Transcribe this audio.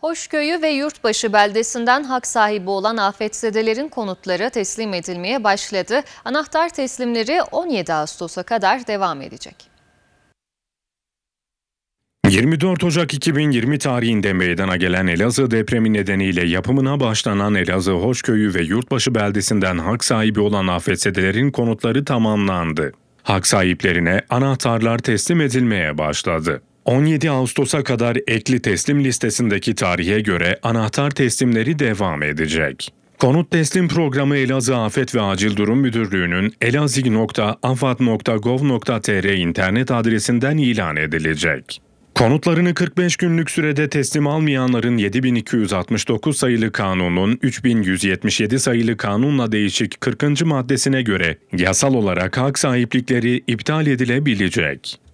Hoşköyü ve Yurtbaşı beldesinden hak sahibi olan afetzedelerin konutları teslim edilmeye başladı. Anahtar teslimleri 17 Ağustos'a kadar devam edecek. 24 Ocak 2020 tarihinde meydana gelen Elazığ depremi nedeniyle yapımına başlanan Elazığ Hoşköyü ve Yurtbaşı beldesinden hak sahibi olan afetzedelerin konutları tamamlandı. Hak sahiplerine anahtarlar teslim edilmeye başladı. 17 Ağustos'a kadar ekli teslim listesindeki tarihe göre anahtar teslimleri devam edecek. Konut teslim programı Elazığ Afet ve Acil Durum Müdürlüğü'nün elazig.afat.gov.tr internet adresinden ilan edilecek. Konutlarını 45 günlük sürede teslim almayanların 7269 sayılı kanunun 3177 sayılı kanunla değişik 40. maddesine göre yasal olarak hak sahiplikleri iptal edilebilecek.